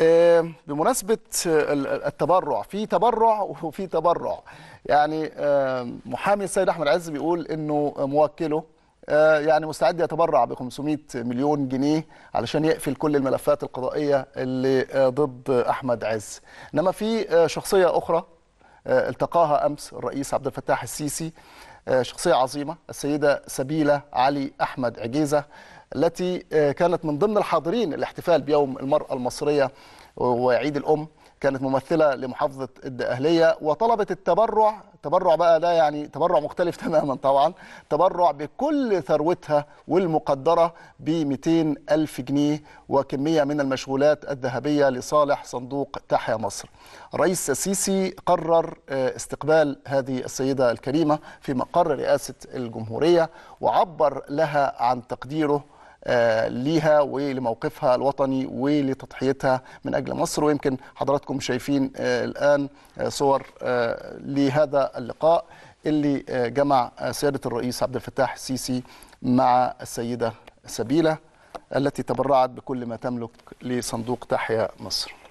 آه، بمناسبة آه، التبرع في تبرع وفي تبرع يعني آه، محامي السيد أحمد عز بيقول أنه موكله يعني مستعد يتبرع ب 500 مليون جنيه علشان يقفل كل الملفات القضائية اللي ضد أحمد عز إنما في شخصية أخرى التقاها أمس الرئيس عبد الفتاح السيسي شخصية عظيمة السيدة سبيلة علي أحمد عجيزة التي آه، كانت من ضمن الحاضرين الاحتفال بيوم المرأة المصرية وعيد الأم كانت ممثلة لمحافظة الدقهلية وطلبت التبرع تبرع بقى ده يعني تبرع مختلف تماما طبعا تبرع بكل ثروتها والمقدرة ب ألف جنيه وكمية من المشغولات الذهبية لصالح صندوق تحيا مصر رئيس السيسي قرر آه، استقبال هذه السيدة الكريمة في مقر رئاسة الجمهورية وعبر لها عن تقديره آه، ليها ولموقفها الوطني ولتضحيتها من أجل مصر ويمكن حضراتكم شايفين آه، الآن آه، صور لهذا اللقاء اللي جمع سيادة الرئيس عبد الفتاح السيسي مع السيدة سبيلة التي تبرعت بكل ما تملك لصندوق تحيا مصر